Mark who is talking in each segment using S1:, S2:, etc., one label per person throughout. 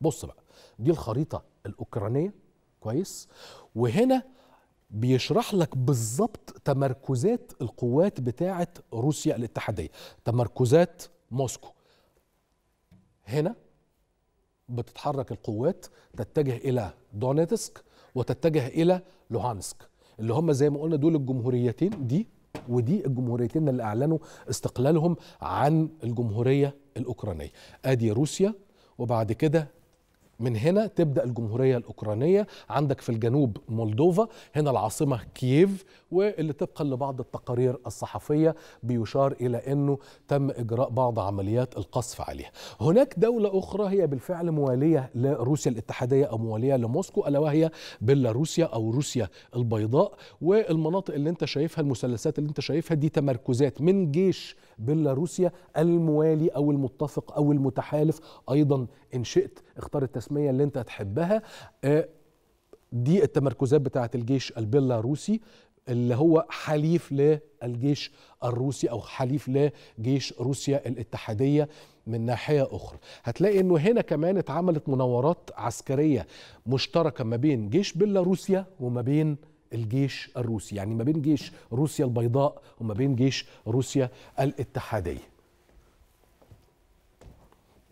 S1: بص بقى دي الخريطه الاوكرانيه كويس وهنا بيشرح لك بالظبط تمركزات القوات بتاعه روسيا الاتحاديه تمركزات موسكو هنا بتتحرك القوات تتجه الى دونيتسك وتتجه الى لوهانسك اللي هم زي ما قلنا دول الجمهوريتين دي ودي الجمهوريتين اللي اعلنوا استقلالهم عن الجمهوريه الاوكرانيه ادي روسيا وبعد كده من هنا تبدا الجمهوريه الاوكرانيه عندك في الجنوب مولدوفا هنا العاصمه كييف واللي طبقا لبعض التقارير الصحفيه بيشار الى انه تم اجراء بعض عمليات القصف عليها هناك دوله اخرى هي بالفعل مواليه لروسيا الاتحاديه او مواليه لموسكو الا وهي بيلاروسيا او روسيا البيضاء والمناطق اللي انت شايفها المثلثات اللي انت شايفها دي تمركزات من جيش بيلاروسيا الموالي او المتفق او المتحالف ايضا ان شئت اختار التسمية الرسميه اللي انت تحبها آه، دي التمركزات بتاعه الجيش البيلاروسي اللي هو حليف للجيش الروسي او حليف لجيش روسيا الاتحاديه من ناحيه اخرى هتلاقي انه هنا كمان اتعملت مناورات عسكريه مشتركه ما بين جيش بيلاروسيا وما بين الجيش الروسي يعني ما بين جيش روسيا البيضاء وما بين جيش روسيا الاتحاديه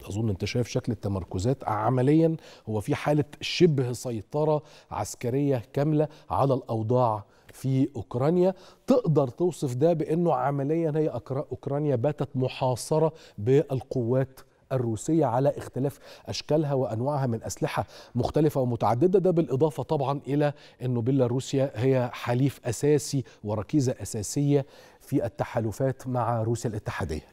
S1: اظن انت شايف شكل التمركزات عمليا هو في حاله شبه سيطره عسكريه كامله على الاوضاع في اوكرانيا تقدر توصف ده بانه عمليا هي اوكرانيا باتت محاصره بالقوات الروسية على اختلاف أشكالها وأنواعها من أسلحة مختلفة ومتعددة ده بالإضافة طبعا إلى أنه بيلاروسيا هي حليف أساسي وركيزة أساسية في التحالفات مع روسيا الاتحادية